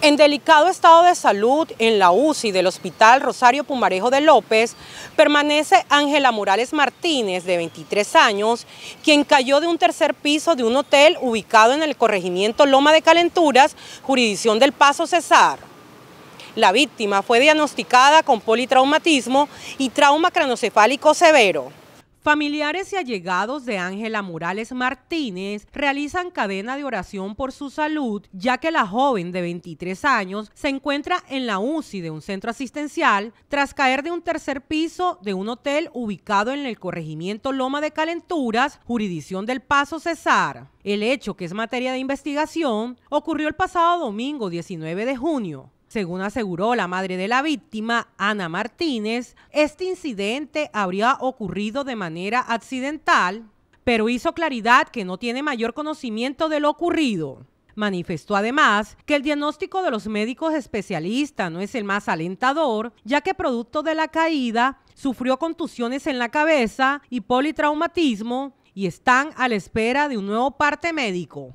En delicado estado de salud en la UCI del Hospital Rosario Pumarejo de López permanece Ángela Morales Martínez, de 23 años, quien cayó de un tercer piso de un hotel ubicado en el corregimiento Loma de Calenturas, jurisdicción del Paso Cesar. La víctima fue diagnosticada con politraumatismo y trauma cranocefálico severo. Familiares y allegados de Ángela Morales Martínez realizan cadena de oración por su salud, ya que la joven de 23 años se encuentra en la UCI de un centro asistencial tras caer de un tercer piso de un hotel ubicado en el corregimiento Loma de Calenturas, jurisdicción del Paso Cesar. El hecho, que es materia de investigación, ocurrió el pasado domingo 19 de junio. Según aseguró la madre de la víctima, Ana Martínez, este incidente habría ocurrido de manera accidental, pero hizo claridad que no tiene mayor conocimiento de lo ocurrido. Manifestó además que el diagnóstico de los médicos especialistas no es el más alentador, ya que producto de la caída sufrió contusiones en la cabeza y politraumatismo y están a la espera de un nuevo parte médico.